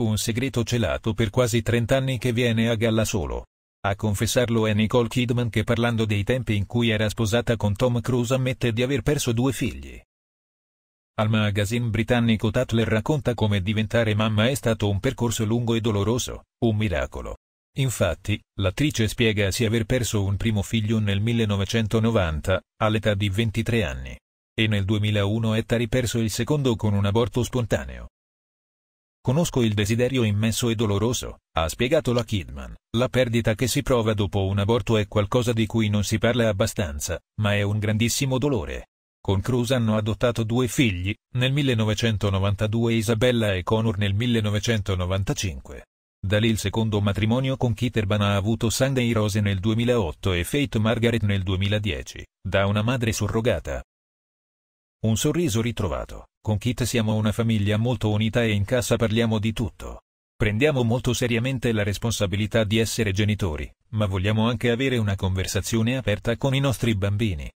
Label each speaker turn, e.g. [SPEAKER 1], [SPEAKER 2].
[SPEAKER 1] Un segreto celato per quasi 30 anni che viene a galla solo. A confessarlo è Nicole Kidman che parlando dei tempi in cui era sposata con Tom Cruise ammette di aver perso due figli. Al magazine britannico Tatler racconta come diventare mamma è stato un percorso lungo e doloroso, un miracolo. Infatti, l'attrice spiega si aver perso un primo figlio nel 1990, all'età di 23 anni. E nel 2001 è riperso il secondo con un aborto spontaneo. Conosco il desiderio immenso e doloroso, ha spiegato la Kidman. La perdita che si prova dopo un aborto è qualcosa di cui non si parla abbastanza, ma è un grandissimo dolore. Con Cruz hanno adottato due figli, nel 1992 Isabella e Connor nel 1995. Da lì il secondo matrimonio con Kitterban ha avuto Sunday Rose nel 2008 e Fate Margaret nel 2010, da una madre surrogata, un sorriso ritrovato. Con Kit siamo una famiglia molto unita e in casa parliamo di tutto. Prendiamo molto seriamente la responsabilità di essere genitori, ma vogliamo anche avere una conversazione aperta con i nostri bambini.